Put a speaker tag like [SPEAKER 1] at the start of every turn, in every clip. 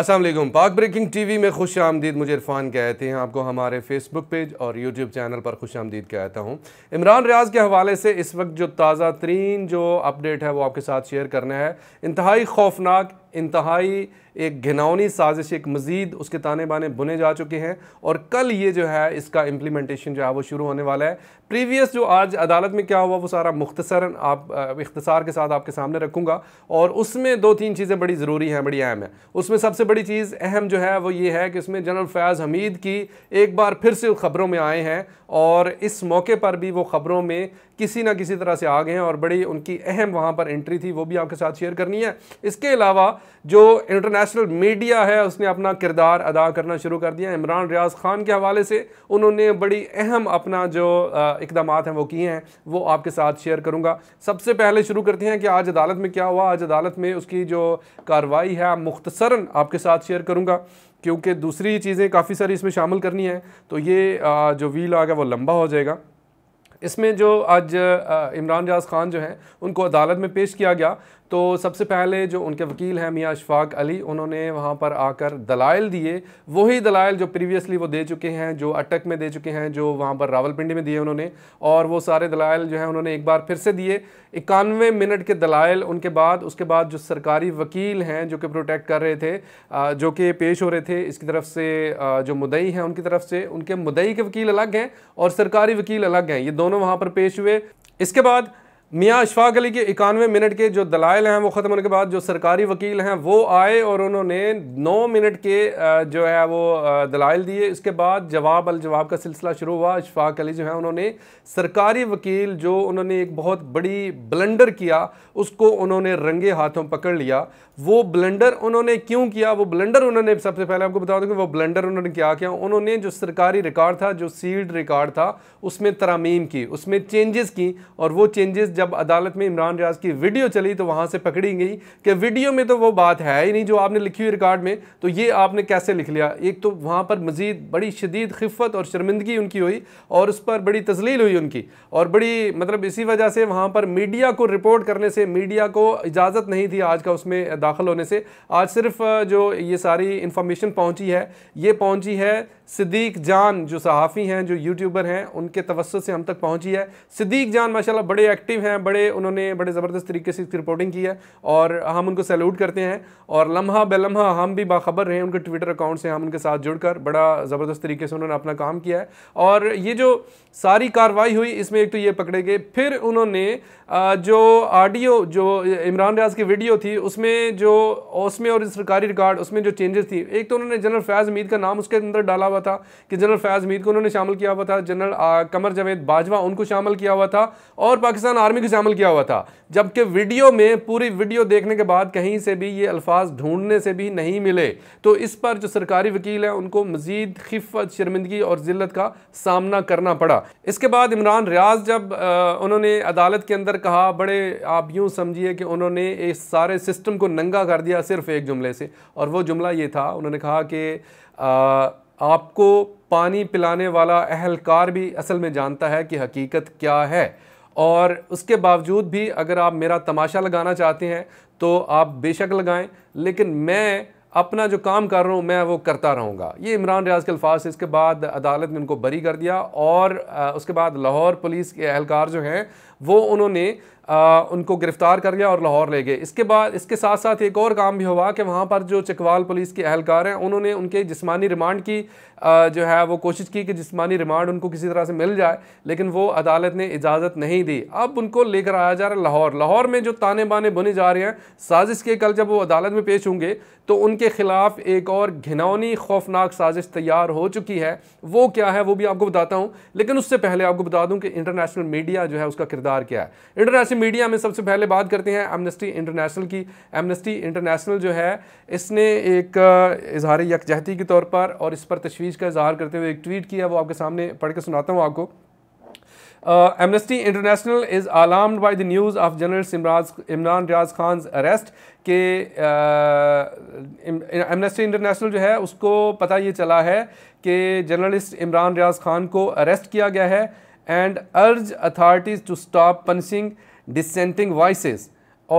[SPEAKER 1] असलम पाक breaking TV में खुश आमदीद मुझे इरफान कहते हैं आपको हमारे फेसबुक पेज और यूट्यूब चैनल पर खुश आमदीद कहता हूँ इमरान रियाज के हवाले से इस वक्त जो ताज़ा तरीन जो अपडेट है वो आपके साथ शेयर करना है इंतहाई खौफनाक इंतहाई एक घिनौनी साजिश एक मज़ीद उसके ताने बाने बुने जा चुके हैं और कल ये जो है इसका इम्प्लीमेंटेशन जो है वो शुरू होने वाला है प्रीवियस जो आज अदालत में क्या हुआ वो सारा मुख्तसर आप इख्तसार के साथ आपके सामने रखूँगा और उसमें दो तीन चीज़ें बड़ी ज़रूरी हैं बड़ी अहम है उसमें सबसे बड़ी चीज़ अहम जो है वो ये है कि उसमें जनरल फैज़ हमीद की एक बार फिर से ख़बरों में आए हैं और इस मौके पर भी वो ख़बरों में किसी ना किसी तरह से आ गए हैं और बड़ी उनकी अहम वहाँ पर एंट्री थी वो भी आपके साथ शेयर करनी है इसके अलावा जो इंटरनेशनल मीडिया है उसने अपना किरदार अदा करना शुरू कर दिया इमरान रियाज खान के हवाले से उन्होंने बड़ी अहम अपना जो इकदाम हैं वो किए हैं वो आपके साथ शेयर करूंगा सबसे पहले शुरू करते हैं कि आज अदालत में क्या हुआ आज अदालत में उसकी जो कार्रवाई है मुख्तसरन आपके साथ शेयर करूँगा क्योंकि दूसरी चीज़ें काफ़ी सारी इसमें शामिल करनी है तो ये जो व्हील आ गया वो लंबा हो जाएगा इसमें जो आज इमरान रियाज खान जो हैं उनको अदालत में पेश किया गया तो सबसे पहले जो उनके वकील हैं मियाँ अशफाक अली उन्होंने वहाँ पर आकर दलाइल दिए वही दलाइल जो प्रीवियसली वो दे चुके हैं जो अटक में दे चुके हैं जो वहाँ पर रावलपिंडी में दिए उन्होंने और वो सारे दलाइल जो हैं उन्होंने एक बार फिर से दिए इक्यानवे मिनट के दलाइल उनके बाद उसके बाद जो सरकारी वकील हैं जो कि प्रोटेक्ट कर रहे थे जो कि पेश हो रहे थे इसकी तरफ से जो मुदई हैं उनकी तरफ से उनके मुदई के वकील अलग हैं और सरकारी वकील अलग हैं ये दोनों वहाँ पर पेश हुए इसके बाद मियाँ अशफाक अली के इक्यानवे मिनट के जो दलाइल हैं वो ख़त्म होने के बाद जो सरकारी वकील हैं वो आए और उन्होंने नौ मिनट के जो है वो दलाइल दिए इसके बाद जवाब अल जवाब का सिलसिला शुरू हुआ अशफाक अली जो है उन्होंने सरकारी वकील जो उन्होंने एक बहुत बड़ी ब्लंडर किया उसको उन्होंने रंगे हाथों पकड़ लिया वो ब्लेंडर उन्होंने क्यों किया वो ब्लेंडर उन्होंने सबसे पहले आपको बता दूँ कि वो ब्लेंडर उन्होंने क्या किया उन्होंने जो सरकारी रिकॉर्ड था जो सील्ड रिकॉर्ड था उसमें तरामीम की उसमें चेंजेस की और वो चेंजेस जब अदालत में इमरान रियाज की वीडियो चली तो वहां से पकड़ी गई कि वीडियो में तो वो बात है ही नहीं जो आपने लिखी हुई रिकॉर्ड में तो ये आपने कैसे लिख लिया एक तो वहां पर मज़ीद बड़ी शदीद खिफत और शर्मिंदगी उनकी हुई और उस पर बड़ी तजलील हुई उनकी और बड़ी मतलब इसी वजह से वहां पर मीडिया को रिपोर्ट करने से मीडिया को इजाज़त नहीं थी आज का उसमें दाखिल होने से आज सिर्फ जो ये सारी इंफॉर्मेशन पहुंची है ये पहुंची है सिद्दीक जान जो सहाफ़ी हैं जो यूट्यूबर हैं उनके तवस्त से हम तक पहुंची है सिद्दीक जान माशाल्लाह बड़े एक्टिव हैं बड़े उन्होंने बड़े ज़बरदस्त तरीके से इसकी रिपोर्टिंग की है और हम उनको सैल्यूट करते हैं और लम्हा बेलम्हा हम भी बाखबर रहे उनके ट्विटर अकाउंट से हम उनके साथ जुड़कर बड़ा ज़बरदस्त तरीके से उन्होंने अपना काम किया है और ये जो सारी कार्रवाई हुई इसमें एक तो ये पकड़े गए फिर उन्होंने जो ऑडियो जो इमरान रियाज की वीडियो थी उसमें जो उसमें और सरकारी रिकॉर्ड उसमें जो चेंजेस थी एक तो उन्होंने जनरल फैज़ हमीद का नाम उसके अंदर डाला हुआ था कि जनरल फैज़ हमीद को उन्होंने शामिल किया हुआ था जनरल कमर जावेद बाजवा उनको शामिल किया हुआ था और पाकिस्तान आर्मी में एग्जाम्पल किया हुआ था जबकि वीडियो में पूरी वीडियो देखने के बाद कहीं से भी ये अल्फाज ढूंढने से भी नहीं मिले तो इस पर जो सरकारी वकील हैं उनको मजीद खिफत शर्मिंदगी और जिल्लत का सामना करना पड़ा इसके बाद इमरान रियाज जब आ, उन्होंने अदालत के अंदर कहा बड़े आप यूँ समझिए कि उन्होंने इस सारे सिस्टम को नंगा कर दिया सिर्फ एक जुमले से और वह जुमला ये था उन्होंने कहा कि आपको पानी पिलाने वाला अहलकार भी असल में जानता है कि हकीकत क्या है और उसके बावजूद भी अगर आप मेरा तमाशा लगाना चाहते हैं तो आप बेशक लगाएं लेकिन मैं अपना जो काम कर रहा हूँ मैं वो करता रहूँगा ये इमरान रियाज के अल्फाज इसके बाद अदालत ने उनको बरी कर दिया और उसके बाद लाहौर पुलिस के अहलकार जो हैं वो उन्होंने आ, उनको गिरफ़्तार कर लिया और लाहौर ले गए इसके बाद इसके साथ साथ एक और काम भी हुआ कि वहाँ पर जो चकवाल पुलिस के अहलकार हैं उन्होंने उनके जिस्मानी रिमांड की आ, जो है वो कोशिश की कि जिस्मानी रिमांड उनको किसी तरह से मिल जाए लेकिन वो अदालत ने इजाज़त नहीं दी अब उनको लेकर आया जा रहा है लाहौर लाहौर में जो ताने बाने बुने जा रहे हैं साजिश के कल जब वो अदालत में पेश होंगे तो उनके ख़िलाफ़ एक और घिनौनी खौफनाक साजिश तैयार हो चुकी है वो क्या है वो भी आपको बताता हूँ लेकिन उससे पहले आपको बता दूँ कि इंटरनेशनल मीडिया जो है उसका किरदार किरदार क्या है इंटरनेशनल मीडिया में सबसे पहले बात करते हैं एमनेस्टी इंटरनेशनल की एमनेस्टी इंटरनेशनल जो है इसने एक इजहार यकजहती के तौर पर और इस पर तशवीश का इजहार करते हुए एक ट्वीट किया वो आपके सामने पढ़ के सुनाता हूँ आपको Uh, Amnesty International is alarmed by the news of journalist Imran Riaz Khan's arrest कि एमनेस्टी इंटरनेशनल जो है उसको पता ये चला है कि जर्नलिस्ट इमरान रियाज खान को अरेस्ट किया गया है uh, and urge authorities to stop punishing dissenting voice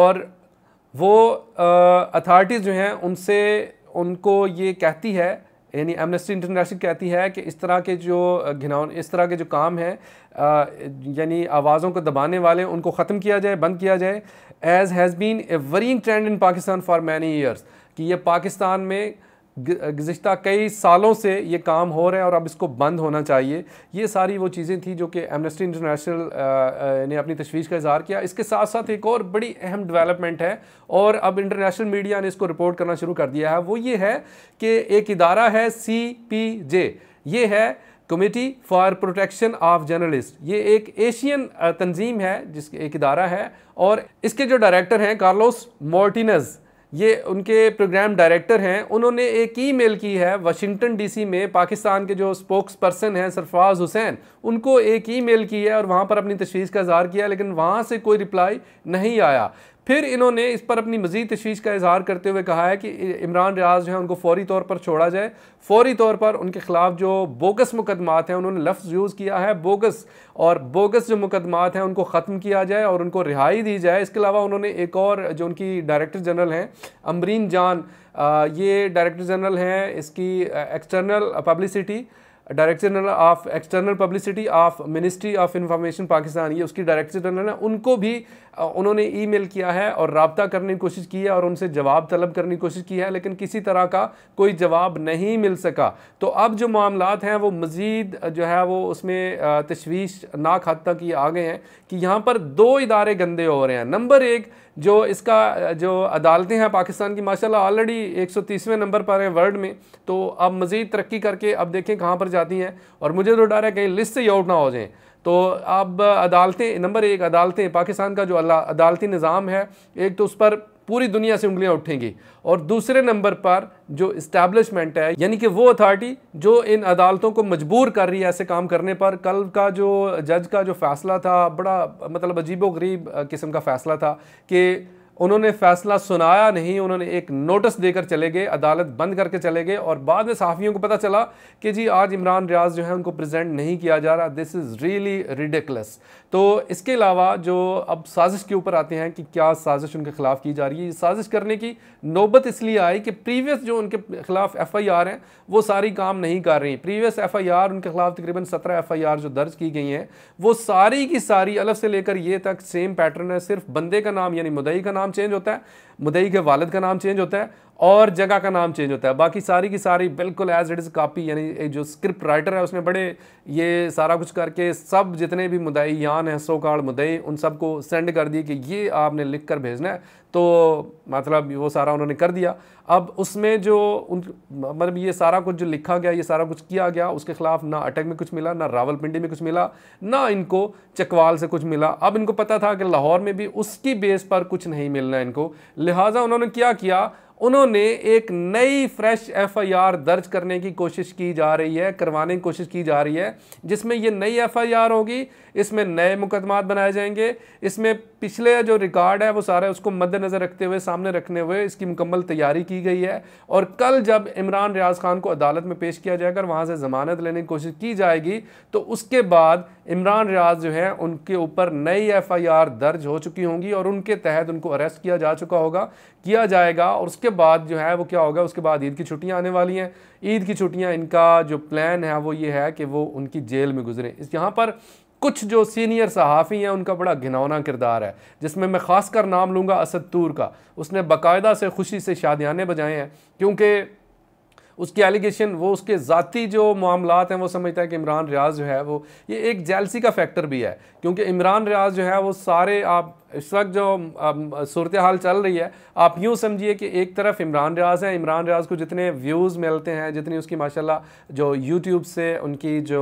[SPEAKER 1] और वो अथॉरिटीज़ जो हैं उनसे उनको ये कहती है यानी एमनेस्टी इंटरनेशनल कहती है कि इस तरह के जो घिनौन इस तरह के जो काम हैं यानी आवाज़ों को दबाने वाले उनको ख़त्म किया जाए बंद किया जाए as has been a worrying trend in Pakistan for many years कि ये पाकिस्तान में गुज्त कई सालों से ये काम हो रहे हैं और अब इसको बंद होना चाहिए ये सारी वो चीज़ें थी जो कि एमनेस्टी इंटरनेशनल ने अपनी तशवीश का इजहार किया इसके साथ साथ एक और बड़ी अहम डेवलपमेंट है और अब इंटरनेशनल मीडिया ने इसको रिपोर्ट करना शुरू कर दिया है वो ये है कि एक इदारा है सी पी जे ये है committee for protection of journalist ये एक एशियन तंजीम है जिसके एक इदारा है और इसके जो डायरेक्टर हैं कार्लोस मोर्टिनज़ ये उनके प्रोग्राम डायरेक्टर हैं उन्होंने एक ईमेल की है वाशिंगटन डीसी में पाकिस्तान के जो स्पोक्स पर्सन हैं सरफराज हुसैन उनको एक ईमेल की है और वहाँ पर अपनी तशवीश का इजहार किया लेकिन वहाँ से कोई रिप्लाई नहीं आया फिर इन्होंने इस पर अपनी मजीद तशीश का इजहार करते हुए कहा है कि इमरान रियाज जो है उनको फौरी तौर पर छोड़ा जाए फौरी तौर पर उनके खिलाफ जो बोगस मुकदमात हैं उन्होंने लफ्ज़ यूज़ किया है बोगस और बोगस जो मुकदमात हैं उनको ख़त्म किया जाए और उनको रिहाई दी जाए इसके अलावा उन्होंने एक और जो उनकी डायरेक्टर जनरल हैं अमरीन जान ये डायरेक्टर जनरल हैं इसकी external publicity director general of external publicity of ministry of information Pakistan ये उसकी डायरेक्टर जनरल है उनको भी उन्होंने ईमेल किया है और रबता करने की कोशिश की है और उनसे जवाब तलब करने की कोशिश की है लेकिन किसी तरह का कोई जवाब नहीं मिल सका तो अब जो मामला हैं वो मज़ीद जो है वो उसमें तशवीश नाक हद तक ये आ गए हैं कि यहाँ पर दो इदारे गंदे हो रहे हैं नंबर एक जो इसका जो अदालतें हैं पाकिस्तान की माशाल्लाह ऑलरेडी 130वें नंबर पर है वर्ल्ड में तो अब मज़ीद तरक्की करके अब देखें कहाँ पर जाती हैं और मुझे तो डर है कहीं लिस्ट से ही आउट ना हो जाएँ तो अब अदालतें नंबर एक अदालतें पाकिस्तान का जो अदालती निज़ाम है एक तो उस पर पूरी दुनिया से उंगलियां उठेंगी और दूसरे नंबर पर जो इस्टेब्लिशमेंट है यानी कि वो अथॉरिटी जो इन अदालतों को मजबूर कर रही है ऐसे काम करने पर कल का जो जज का जो फैसला था बड़ा मतलब अजीब गरीब किस्म का फैसला था कि उन्होंने फैसला सुनाया नहीं उन्होंने एक नोटिस देकर चले गए अदालत बंद करके चले गए और बाद में सहाफ़ियों को पता चला कि जी आज इमरान रियाज जो है उनको प्रेजेंट नहीं किया जा रहा दिस इज़ रियली रिडिकलस तो इसके अलावा जो अब साजिश के ऊपर आते हैं कि क्या साजिश उनके खिलाफ की जा रही है साजिश करने की नौबत इसलिए आई कि प्रीवियस जो उनके खिलाफ एफ आई आर हैं वो सारी काम नहीं कर रही प्रीवियस एफ आई आर उनके खिलाफ तकरीबन सत्रह एफ आई आर जो दर्ज की गई हैं वो सारी की सारी अलग से लेकर ये तक सेम पैटर्न है सिर्फ बंदे का नाम यानी मुदई का नाम नाम चेंज होता है मुदई के वालद का नाम चेंज होता है और जगह का नाम चेंज होता है बाकी सारी की सारी बिल्कुल एज इट इज़ कापी यानी जो स्क्रिप्ट राइटर है उसने बड़े ये सारा कुछ करके सब जितने भी मुदई यान है सो कार्ड मुदई उन सबको सेंड कर दिए कि ये आपने लिख कर भेजना है तो मतलब वो सारा उन्होंने कर दिया अब उसमें जो उन मतलब ये सारा कुछ जो लिखा गया ये सारा कुछ किया गया उसके खिलाफ ना अटक में कुछ मिला ना रावलपिंडी में कुछ मिला ना इनको चकवाल से कुछ मिला अब इनको पता था कि लाहौर में भी उसकी बेस पर कुछ नहीं मिलना इनको लिहाजा उन्होंने क्या किया उन्होंने एक नई फ्रेश एफआईआर दर्ज करने की कोशिश की जा रही है करवाने की कोशिश की जा रही है जिसमें ये नई एफआईआर होगी इसमें नए मुकदमात बनाए जाएंगे इसमें पिछले जो रिकॉर्ड है वो सारा उसको मद्देनज़र रखते हुए सामने रखने हुए इसकी मुकम्मल तैयारी की गई है और कल जब इमरान रियाज खान को अदालत में पेश किया जाएगा और वहाँ से ज़मानत लेने की कोशिश की जाएगी तो उसके बाद इमरान रियाज जो है उनके ऊपर नई एफ दर्ज हो चुकी होंगी और उनके तहत उनको अरेस्ट किया जा चुका होगा किया जाएगा और उसके उसके बाद जो है वो क्या होगा उसके बाद ईद की छुट्टियां आने वाली हैं ईद की छुट्टियां इनका जो प्लान है वो ये है कि वो उनकी जेल में गुजरें इस यहाँ पर कुछ जो सीनियर सहाफ़ी हैं उनका बड़ा घिनौना किरदार है जिसमें मैं ख़ास कर नाम लूँगा असद तूर का उसने बाकायदा से खुशी से शादियाने बजाए हैं क्योंकि उसकी एलिगेशन वो उसके ज़ाती जो मामलात हैं वो समझता है कि इमरान रियाज जो है वो ये एक जेलसी का फैक्टर भी है क्योंकि इमरान रियाज जो है वो सारे आप इस वक्त जो सूरत हाल चल रही है आप यूँ समझिए कि एक तरफ इमरान रियाज हैं इमरान रियाज को जितने व्यूज़ मिलते हैं जितनी उसकी माशाल्लाह जो यूट्यूब से उनकी जो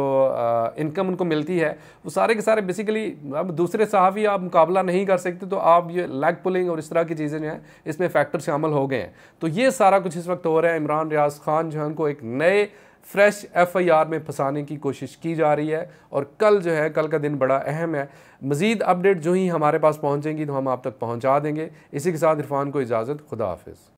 [SPEAKER 1] इनकम उनको मिलती है वो सारे के सारे बेसिकली अब दूसरे सहाफ़ी आप मुकाबला नहीं कर सकते तो आप ये लेग पुलिंग और इस तरह की चीज़ें जो हैं इसमें फैक्टर शामिल हो गए हैं तो ये सारा कुछ इस वक्त हो रहा है इमरान रियाज खान जो है उनको एक नए फ्रेश एफआईआर में फंसाने की कोशिश की जा रही है और कल जो है कल का दिन बड़ा अहम है मज़ीद अपडेट जो ही हमारे पास पहुँचेंगी तो हम आप तक पहुँचा देंगे इसी के साथ इरफान को इजाज़त खुदा हाफिज़